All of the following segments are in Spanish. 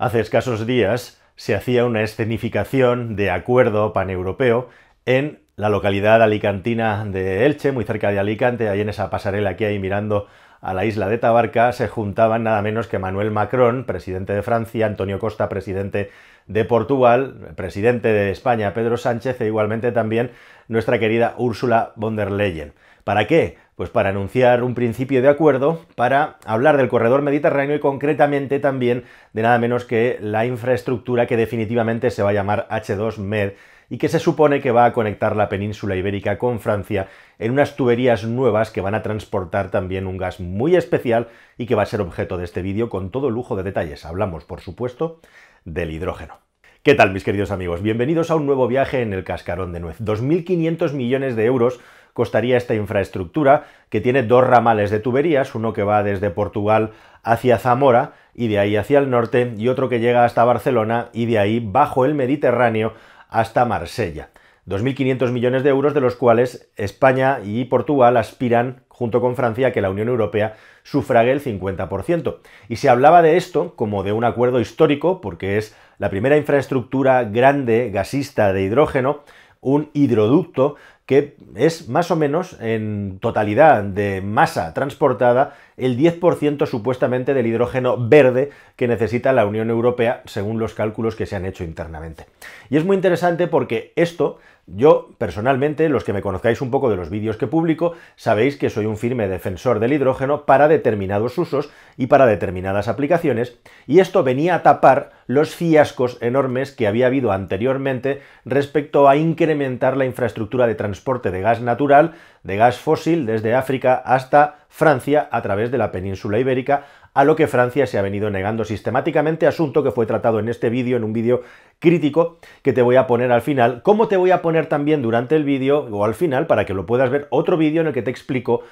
Hace escasos días se hacía una escenificación de acuerdo paneuropeo en la localidad alicantina de Elche, muy cerca de Alicante, ahí en esa pasarela que hay mirando a la isla de Tabarca, se juntaban nada menos que Manuel Macron, presidente de Francia, Antonio Costa, presidente de Portugal, presidente de España, Pedro Sánchez, e igualmente también nuestra querida Úrsula von der Leyen. ¿Para qué? pues para anunciar un principio de acuerdo para hablar del corredor mediterráneo y concretamente también de nada menos que la infraestructura que definitivamente se va a llamar H2Med y que se supone que va a conectar la península ibérica con Francia en unas tuberías nuevas que van a transportar también un gas muy especial y que va a ser objeto de este vídeo con todo lujo de detalles. Hablamos, por supuesto, del hidrógeno. ¿Qué tal, mis queridos amigos? Bienvenidos a un nuevo viaje en el cascarón de nuez. 2.500 millones de euros costaría esta infraestructura, que tiene dos ramales de tuberías, uno que va desde Portugal hacia Zamora y de ahí hacia el norte, y otro que llega hasta Barcelona y de ahí bajo el Mediterráneo hasta Marsella. 2.500 millones de euros de los cuales España y Portugal aspiran, junto con Francia, a que la Unión Europea sufrague el 50%. Y se hablaba de esto como de un acuerdo histórico, porque es la primera infraestructura grande gasista de hidrógeno, un hidroducto que es más o menos en totalidad de masa transportada el 10% supuestamente del hidrógeno verde que necesita la Unión Europea según los cálculos que se han hecho internamente. Y es muy interesante porque esto yo, personalmente, los que me conozcáis un poco de los vídeos que publico, sabéis que soy un firme defensor del hidrógeno para determinados usos y para determinadas aplicaciones, y esto venía a tapar los fiascos enormes que había habido anteriormente respecto a incrementar la infraestructura de transporte de gas natural, de gas fósil, desde África hasta Francia a través de la península ibérica a lo que Francia se ha venido negando sistemáticamente, asunto que fue tratado en este vídeo, en un vídeo crítico que te voy a poner al final, como te voy a poner también durante el vídeo o al final para que lo puedas ver otro vídeo en el que te explico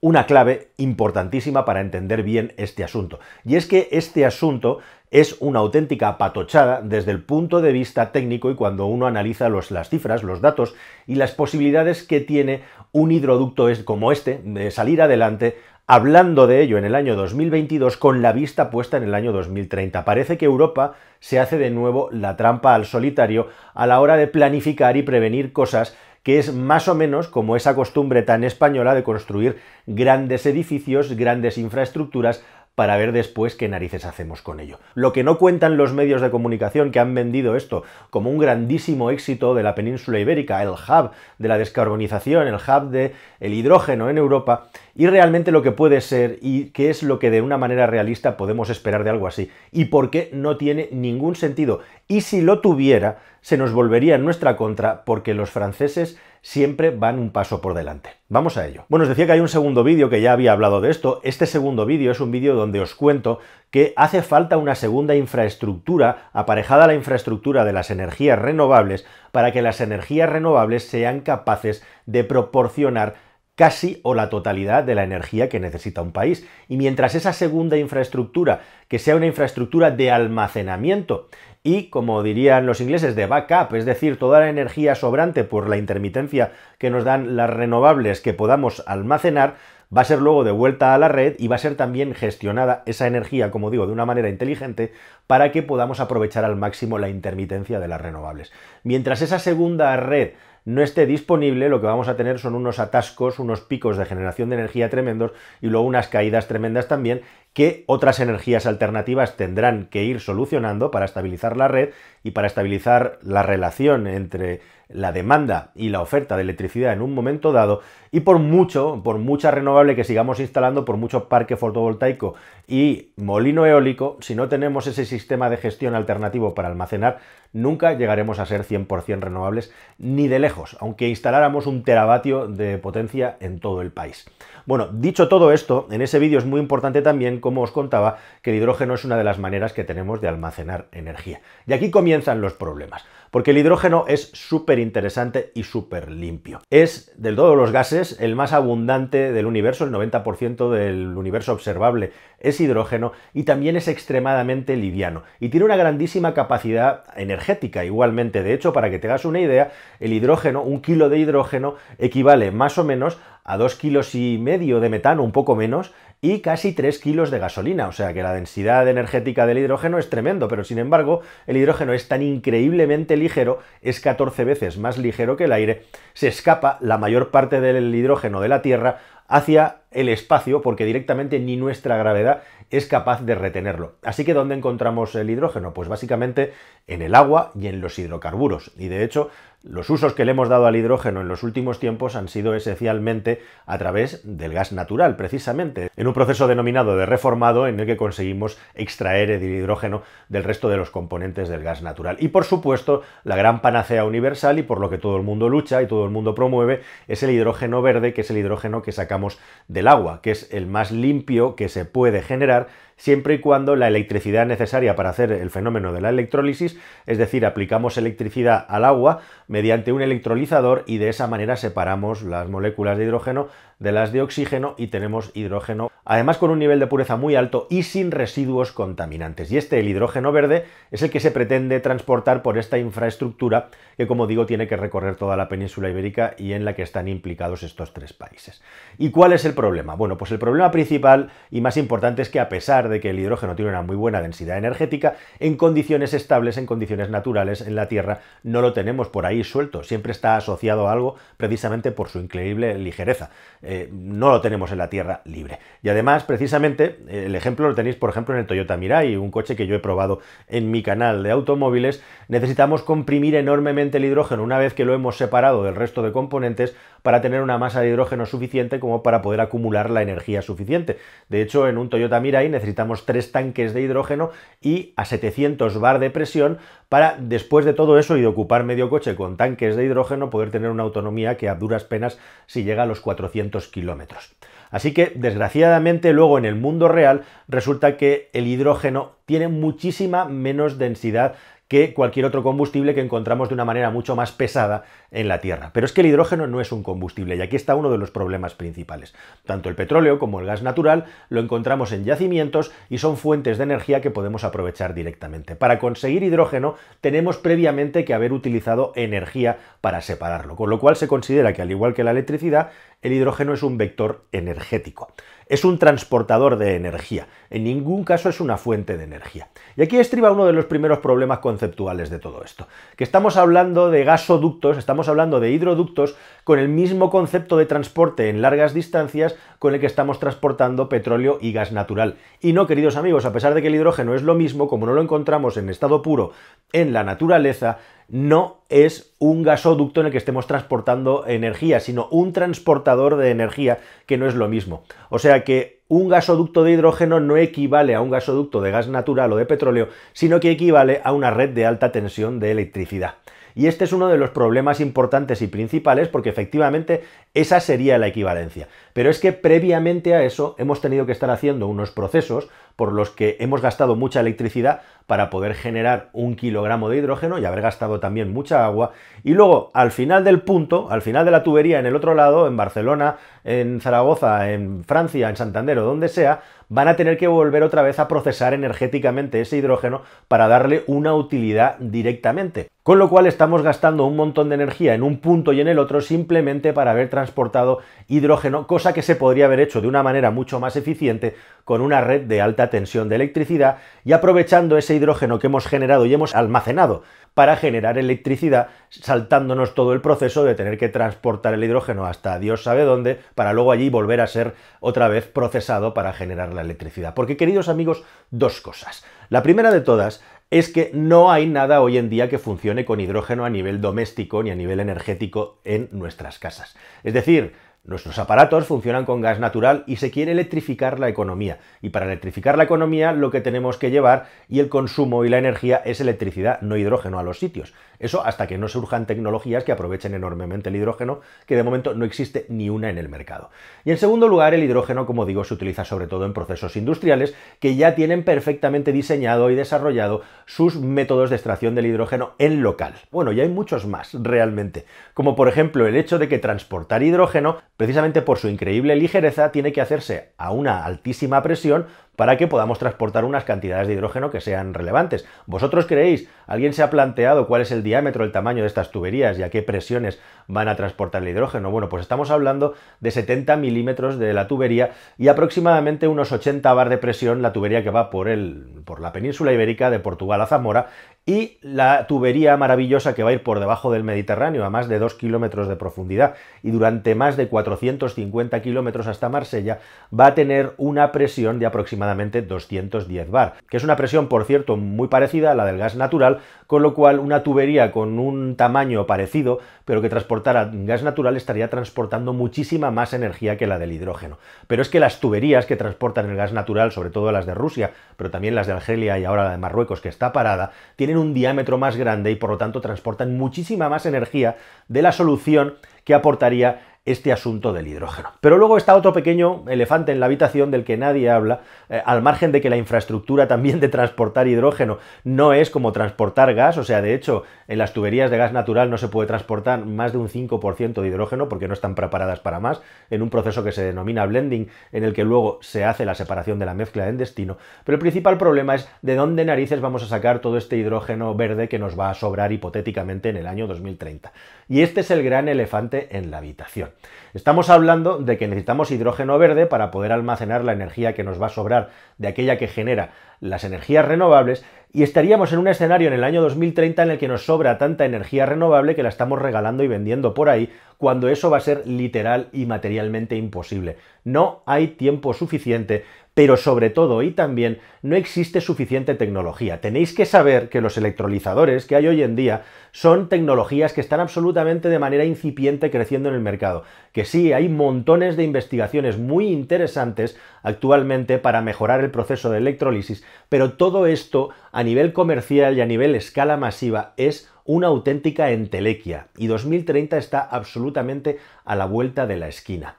una clave importantísima para entender bien este asunto. Y es que este asunto es una auténtica patochada desde el punto de vista técnico y cuando uno analiza las cifras, los datos y las posibilidades que tiene un hidroducto como este de salir adelante hablando de ello en el año 2022 con la vista puesta en el año 2030. Parece que Europa se hace de nuevo la trampa al solitario a la hora de planificar y prevenir cosas que es más o menos como esa costumbre tan española de construir grandes edificios, grandes infraestructuras para ver después qué narices hacemos con ello. Lo que no cuentan los medios de comunicación que han vendido esto como un grandísimo éxito de la península ibérica, el hub de la descarbonización, el hub del hidrógeno en Europa, y realmente lo que puede ser y qué es lo que de una manera realista podemos esperar de algo así y por qué no tiene ningún sentido. Y si lo tuviera, se nos volvería en nuestra contra porque los franceses siempre van un paso por delante. Vamos a ello. Bueno, os decía que hay un segundo vídeo que ya había hablado de esto. Este segundo vídeo es un vídeo donde os cuento que hace falta una segunda infraestructura aparejada a la infraestructura de las energías renovables para que las energías renovables sean capaces de proporcionar casi o la totalidad de la energía que necesita un país. Y mientras esa segunda infraestructura, que sea una infraestructura de almacenamiento y, como dirían los ingleses, de backup, es decir, toda la energía sobrante por la intermitencia que nos dan las renovables que podamos almacenar, va a ser luego de vuelta a la red y va a ser también gestionada esa energía, como digo, de una manera inteligente para que podamos aprovechar al máximo la intermitencia de las renovables. Mientras esa segunda red no esté disponible, lo que vamos a tener son unos atascos, unos picos de generación de energía tremendos y luego unas caídas tremendas también que otras energías alternativas tendrán que ir solucionando para estabilizar la red y para estabilizar la relación entre la demanda y la oferta de electricidad en un momento dado y por mucho, por mucha renovable que sigamos instalando, por mucho parque fotovoltaico y molino eólico, si no tenemos ese sistema de gestión alternativo para almacenar, nunca llegaremos a ser 100% renovables ni de lejos, aunque instaláramos un teravatio de potencia en todo el país. Bueno, dicho todo esto, en ese vídeo es muy importante también como os contaba, que el hidrógeno es una de las maneras que tenemos de almacenar energía. Y aquí comienzan los problemas porque el hidrógeno es súper interesante y súper limpio. Es, de todos los gases, el más abundante del universo, el 90% del universo observable es hidrógeno y también es extremadamente liviano. Y tiene una grandísima capacidad energética igualmente. De hecho, para que te hagas una idea, el hidrógeno, un kilo de hidrógeno, equivale más o menos a dos kilos y medio de metano, un poco menos, y casi 3 kilos de gasolina. O sea que la densidad energética del hidrógeno es tremendo, pero sin embargo, el hidrógeno es tan increíblemente ligero es 14 veces más ligero que el aire, se escapa la mayor parte del hidrógeno de la Tierra hacia el espacio porque directamente ni nuestra gravedad es capaz de retenerlo. Así que ¿dónde encontramos el hidrógeno? Pues básicamente en el agua y en los hidrocarburos. Y de hecho, los usos que le hemos dado al hidrógeno en los últimos tiempos han sido esencialmente a través del gas natural, precisamente, en un proceso denominado de reformado en el que conseguimos extraer el hidrógeno del resto de los componentes del gas natural. Y por supuesto, la gran panacea universal y por lo que todo el mundo lucha y todo el mundo promueve es el hidrógeno verde, que es el hidrógeno que sacamos de el agua, que es el más limpio que se puede generar siempre y cuando la electricidad necesaria para hacer el fenómeno de la electrólisis, es decir, aplicamos electricidad al agua mediante un electrolizador y de esa manera separamos las moléculas de hidrógeno de las de oxígeno y tenemos hidrógeno, además con un nivel de pureza muy alto y sin residuos contaminantes. Y este, el hidrógeno verde, es el que se pretende transportar por esta infraestructura que, como digo, tiene que recorrer toda la península ibérica y en la que están implicados estos tres países. ¿Y cuál es el problema? Bueno, pues el problema principal y más importante es que a pesar de que el hidrógeno tiene una muy buena densidad energética, en condiciones estables, en condiciones naturales, en la Tierra, no lo tenemos por ahí suelto. Siempre está asociado a algo precisamente por su increíble ligereza. Eh, no lo tenemos en la Tierra libre. Y además, precisamente, eh, el ejemplo lo tenéis, por ejemplo, en el Toyota Mirai, un coche que yo he probado en mi canal de automóviles. Necesitamos comprimir enormemente el hidrógeno una vez que lo hemos separado del resto de componentes para tener una masa de hidrógeno suficiente como para poder acumular la energía suficiente. De hecho, en un Toyota Mirai necesitamos necesitamos tres tanques de hidrógeno y a 700 bar de presión para, después de todo eso y de ocupar medio coche con tanques de hidrógeno, poder tener una autonomía que a duras penas si llega a los 400 kilómetros. Así que, desgraciadamente, luego en el mundo real resulta que el hidrógeno tiene muchísima menos densidad que cualquier otro combustible que encontramos de una manera mucho más pesada en la Tierra. Pero es que el hidrógeno no es un combustible y aquí está uno de los problemas principales. Tanto el petróleo como el gas natural lo encontramos en yacimientos y son fuentes de energía que podemos aprovechar directamente. Para conseguir hidrógeno tenemos previamente que haber utilizado energía para separarlo, con lo cual se considera que al igual que la electricidad, el hidrógeno es un vector energético es un transportador de energía, en ningún caso es una fuente de energía. Y aquí estriba uno de los primeros problemas conceptuales de todo esto, que estamos hablando de gasoductos, estamos hablando de hidroductos con el mismo concepto de transporte en largas distancias con el que estamos transportando petróleo y gas natural. Y no, queridos amigos, a pesar de que el hidrógeno es lo mismo, como no lo encontramos en estado puro en la naturaleza, no es un gasoducto en el que estemos transportando energía, sino un transportador de energía, que no es lo mismo. O sea que un gasoducto de hidrógeno no equivale a un gasoducto de gas natural o de petróleo, sino que equivale a una red de alta tensión de electricidad. Y este es uno de los problemas importantes y principales porque efectivamente esa sería la equivalencia. Pero es que previamente a eso hemos tenido que estar haciendo unos procesos por los que hemos gastado mucha electricidad para poder generar un kilogramo de hidrógeno y haber gastado también mucha agua. Y luego, al final del punto, al final de la tubería en el otro lado, en Barcelona, en Zaragoza, en Francia, en Santander o donde sea, van a tener que volver otra vez a procesar energéticamente ese hidrógeno para darle una utilidad directamente. Con lo cual estamos gastando un montón de energía en un punto y en el otro simplemente para haber transportado hidrógeno, cosa que se podría haber hecho de una manera mucho más eficiente con una red de alta tensión de electricidad y aprovechando ese hidrógeno que hemos generado y hemos almacenado para generar electricidad saltándonos todo el proceso de tener que transportar el hidrógeno hasta Dios sabe dónde para luego allí volver a ser otra vez procesado para generar la electricidad. Porque queridos amigos, dos cosas. La primera de todas es que no hay nada hoy en día que funcione con hidrógeno a nivel doméstico ni a nivel energético en nuestras casas. Es decir, Nuestros aparatos funcionan con gas natural y se quiere electrificar la economía. Y para electrificar la economía lo que tenemos que llevar y el consumo y la energía es electricidad, no hidrógeno a los sitios. Eso hasta que no surjan tecnologías que aprovechen enormemente el hidrógeno, que de momento no existe ni una en el mercado. Y en segundo lugar, el hidrógeno, como digo, se utiliza sobre todo en procesos industriales que ya tienen perfectamente diseñado y desarrollado sus métodos de extracción del hidrógeno en local. Bueno, y hay muchos más realmente, como por ejemplo el hecho de que transportar hidrógeno precisamente por su increíble ligereza, tiene que hacerse a una altísima presión para que podamos transportar unas cantidades de hidrógeno que sean relevantes. ¿Vosotros creéis, alguien se ha planteado cuál es el diámetro, el tamaño de estas tuberías y a qué presiones van a transportar el hidrógeno? Bueno, pues estamos hablando de 70 milímetros de la tubería y aproximadamente unos 80 bar de presión la tubería que va por, el, por la península ibérica de Portugal a Zamora y la tubería maravillosa que va a ir por debajo del Mediterráneo a más de 2 kilómetros de profundidad y durante más de 450 kilómetros hasta Marsella va a tener una presión de aproximadamente 210 bar, que es una presión, por cierto, muy parecida a la del gas natural, con lo cual una tubería con un tamaño parecido, pero que transportara gas natural, estaría transportando muchísima más energía que la del hidrógeno. Pero es que las tuberías que transportan el gas natural, sobre todo las de Rusia, pero también las de Argelia y ahora la de Marruecos, que está parada, tienen un diámetro más grande y por lo tanto transportan muchísima más energía de la solución que aportaría este asunto del hidrógeno. Pero luego está otro pequeño elefante en la habitación del que nadie habla, eh, al margen de que la infraestructura también de transportar hidrógeno no es como transportar gas, o sea, de hecho, en las tuberías de gas natural no se puede transportar más de un 5% de hidrógeno porque no están preparadas para más, en un proceso que se denomina blending, en el que luego se hace la separación de la mezcla en destino. Pero el principal problema es de dónde narices vamos a sacar todo este hidrógeno verde que nos va a sobrar hipotéticamente en el año 2030. Y este es el gran elefante en la habitación. Estamos hablando de que necesitamos hidrógeno verde para poder almacenar la energía que nos va a sobrar de aquella que genera las energías renovables y estaríamos en un escenario en el año 2030 en el que nos sobra tanta energía renovable que la estamos regalando y vendiendo por ahí cuando eso va a ser literal y materialmente imposible. No hay tiempo suficiente pero sobre todo y también no existe suficiente tecnología. Tenéis que saber que los electrolizadores que hay hoy en día son tecnologías que están absolutamente de manera incipiente creciendo en el mercado. Que sí, hay montones de investigaciones muy interesantes actualmente para mejorar el proceso de electrólisis, pero todo esto a nivel comercial y a nivel escala masiva es una auténtica entelequia y 2030 está absolutamente a la vuelta de la esquina.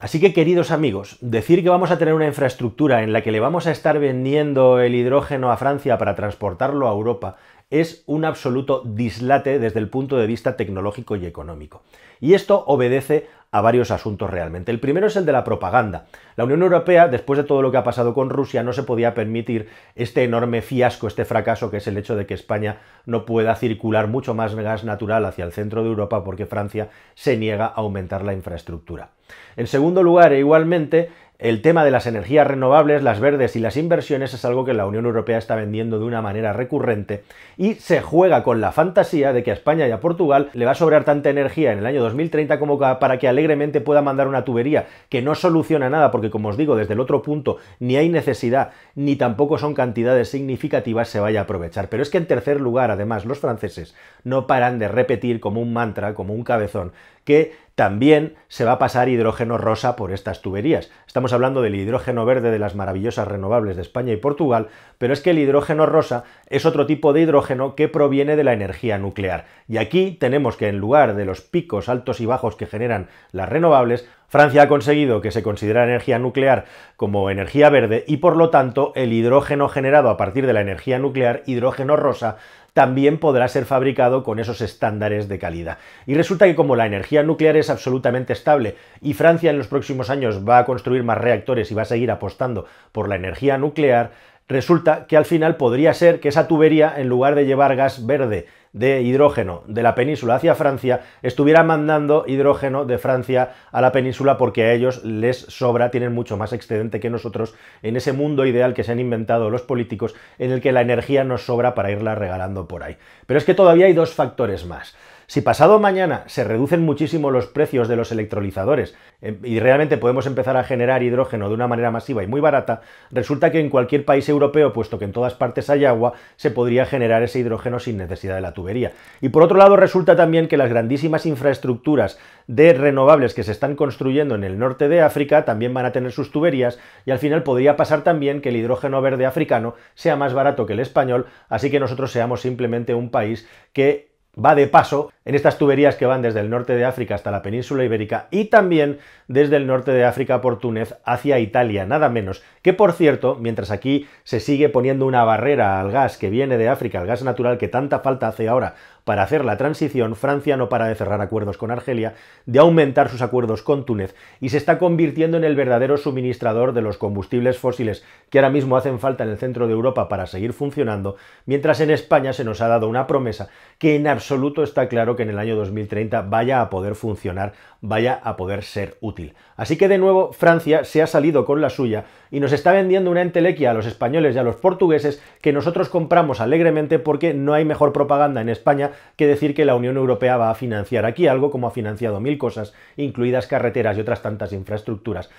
Así que, queridos amigos, decir que vamos a tener una infraestructura en la que le vamos a estar vendiendo el hidrógeno a Francia para transportarlo a Europa es un absoluto dislate desde el punto de vista tecnológico y económico. Y esto obedece a varios asuntos realmente. El primero es el de la propaganda. La Unión Europea, después de todo lo que ha pasado con Rusia, no se podía permitir este enorme fiasco, este fracaso, que es el hecho de que España no pueda circular mucho más gas natural hacia el centro de Europa porque Francia se niega a aumentar la infraestructura. En segundo lugar, e igualmente, el tema de las energías renovables, las verdes y las inversiones es algo que la Unión Europea está vendiendo de una manera recurrente y se juega con la fantasía de que a España y a Portugal le va a sobrar tanta energía en el año 2030 como para que alegremente pueda mandar una tubería que no soluciona nada porque como os digo desde el otro punto ni hay necesidad ni tampoco son cantidades significativas se vaya a aprovechar. Pero es que en tercer lugar además los franceses no paran de repetir como un mantra, como un cabezón, que también se va a pasar hidrógeno rosa por estas tuberías. Estamos hablando del hidrógeno verde de las maravillosas renovables de España y Portugal, pero es que el hidrógeno rosa es otro tipo de hidrógeno que proviene de la energía nuclear. Y aquí tenemos que en lugar de los picos altos y bajos que generan las renovables, Francia ha conseguido que se considera energía nuclear como energía verde y por lo tanto el hidrógeno generado a partir de la energía nuclear, hidrógeno rosa, también podrá ser fabricado con esos estándares de calidad. Y resulta que como la energía nuclear es absolutamente estable y Francia en los próximos años va a construir más reactores y va a seguir apostando por la energía nuclear, resulta que al final podría ser que esa tubería, en lugar de llevar gas verde de hidrógeno de la península hacia Francia estuviera mandando hidrógeno de Francia a la península porque a ellos les sobra, tienen mucho más excedente que nosotros en ese mundo ideal que se han inventado los políticos en el que la energía nos sobra para irla regalando por ahí. Pero es que todavía hay dos factores más. Si pasado mañana se reducen muchísimo los precios de los electrolizadores em, y realmente podemos empezar a generar hidrógeno de una manera masiva y muy barata, resulta que en cualquier país europeo, puesto que en todas partes hay agua, se podría generar ese hidrógeno sin necesidad de la tubería. Y por otro lado, resulta también que las grandísimas infraestructuras de renovables que se están construyendo en el norte de África también van a tener sus tuberías y al final podría pasar también que el hidrógeno verde africano sea más barato que el español, así que nosotros seamos simplemente un país que va de paso en estas tuberías que van desde el norte de África hasta la península ibérica y también desde el norte de África por Túnez hacia Italia, nada menos. Que por cierto, mientras aquí se sigue poniendo una barrera al gas que viene de África, al gas natural que tanta falta hace ahora para hacer la transición, Francia no para de cerrar acuerdos con Argelia, de aumentar sus acuerdos con Túnez y se está convirtiendo en el verdadero suministrador de los combustibles fósiles que ahora mismo hacen falta en el centro de Europa para seguir funcionando, mientras en España se nos ha dado una promesa que en absoluto está claro que en el año 2030 vaya a poder funcionar vaya a poder ser útil. Así que de nuevo Francia se ha salido con la suya y nos está vendiendo una entelequia a los españoles y a los portugueses que nosotros compramos alegremente porque no hay mejor propaganda en España que decir que la Unión Europea va a financiar aquí algo como ha financiado mil cosas, incluidas carreteras y otras tantas infraestructuras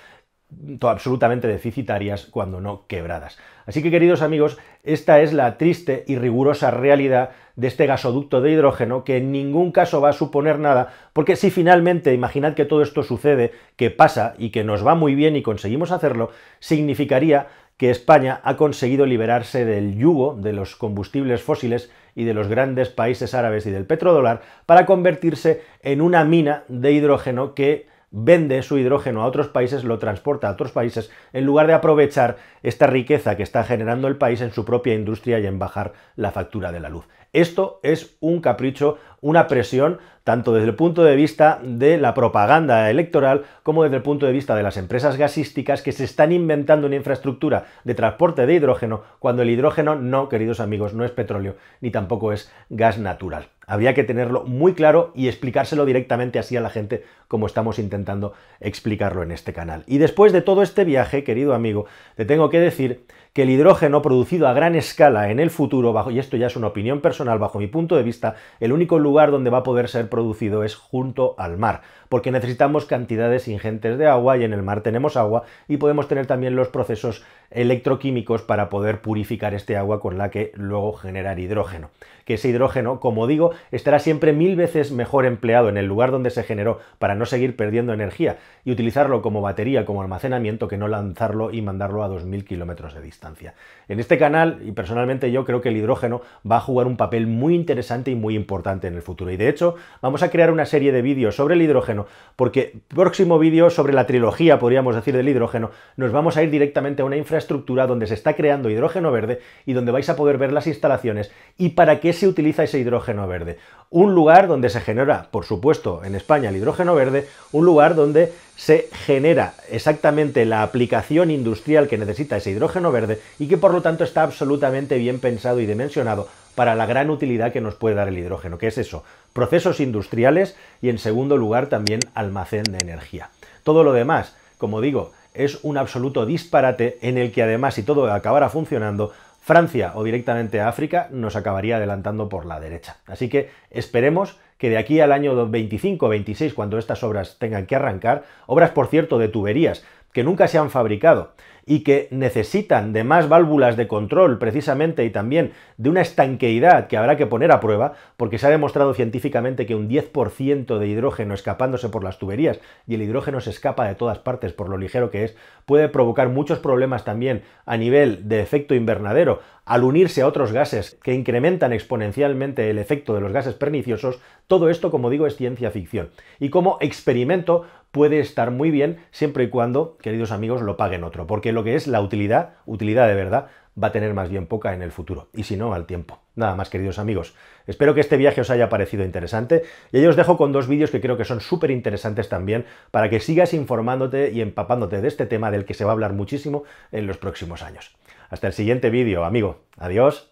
absolutamente deficitarias cuando no quebradas. Así que queridos amigos, esta es la triste y rigurosa realidad de este gasoducto de hidrógeno que en ningún caso va a suponer nada, porque si finalmente imaginad que todo esto sucede, que pasa y que nos va muy bien y conseguimos hacerlo, significaría que España ha conseguido liberarse del yugo de los combustibles fósiles y de los grandes países árabes y del petrodólar para convertirse en una mina de hidrógeno que vende su hidrógeno a otros países, lo transporta a otros países, en lugar de aprovechar esta riqueza que está generando el país en su propia industria y en bajar la factura de la luz. Esto es un capricho, una presión, tanto desde el punto de vista de la propaganda electoral como desde el punto de vista de las empresas gasísticas que se están inventando una infraestructura de transporte de hidrógeno cuando el hidrógeno no, queridos amigos, no es petróleo ni tampoco es gas natural. Habría que tenerlo muy claro y explicárselo directamente así a la gente como estamos intentando explicarlo en este canal. Y después de todo este viaje, querido amigo, te tengo que decir que el hidrógeno producido a gran escala en el futuro, bajo, y esto ya es una opinión personal, bajo mi punto de vista, el único lugar donde va a poder ser producido es junto al mar porque necesitamos cantidades ingentes de agua y en el mar tenemos agua y podemos tener también los procesos electroquímicos para poder purificar este agua con la que luego generar hidrógeno. Que ese hidrógeno, como digo, estará siempre mil veces mejor empleado en el lugar donde se generó para no seguir perdiendo energía y utilizarlo como batería, como almacenamiento, que no lanzarlo y mandarlo a 2.000 kilómetros de distancia. En este canal, y personalmente yo creo que el hidrógeno va a jugar un papel muy interesante y muy importante en el futuro. Y de hecho, vamos a crear una serie de vídeos sobre el hidrógeno porque próximo vídeo sobre la trilogía, podríamos decir, del hidrógeno, nos vamos a ir directamente a una infraestructura donde se está creando hidrógeno verde y donde vais a poder ver las instalaciones y para qué se utiliza ese hidrógeno verde. Un lugar donde se genera, por supuesto, en España el hidrógeno verde, un lugar donde se genera exactamente la aplicación industrial que necesita ese hidrógeno verde y que por lo tanto está absolutamente bien pensado y dimensionado para la gran utilidad que nos puede dar el hidrógeno, que es eso, procesos industriales y en segundo lugar también almacén de energía. Todo lo demás, como digo, es un absoluto disparate en el que además si todo acabara funcionando, Francia o directamente África nos acabaría adelantando por la derecha. Así que esperemos que de aquí al año 25 26, cuando estas obras tengan que arrancar, obras por cierto de tuberías que nunca se han fabricado y que necesitan de más válvulas de control precisamente y también de una estanqueidad que habrá que poner a prueba, porque se ha demostrado científicamente que un 10% de hidrógeno escapándose por las tuberías, y el hidrógeno se escapa de todas partes por lo ligero que es, puede provocar muchos problemas también a nivel de efecto invernadero, al unirse a otros gases que incrementan exponencialmente el efecto de los gases perniciosos, todo esto, como digo, es ciencia ficción. Y como experimento puede estar muy bien siempre y cuando, queridos amigos, lo paguen otro, porque lo que es la utilidad, utilidad de verdad, va a tener más bien poca en el futuro, y si no, al tiempo. Nada más, queridos amigos. Espero que este viaje os haya parecido interesante y ahí os dejo con dos vídeos que creo que son súper interesantes también para que sigas informándote y empapándote de este tema del que se va a hablar muchísimo en los próximos años. Hasta el siguiente vídeo, amigo. Adiós.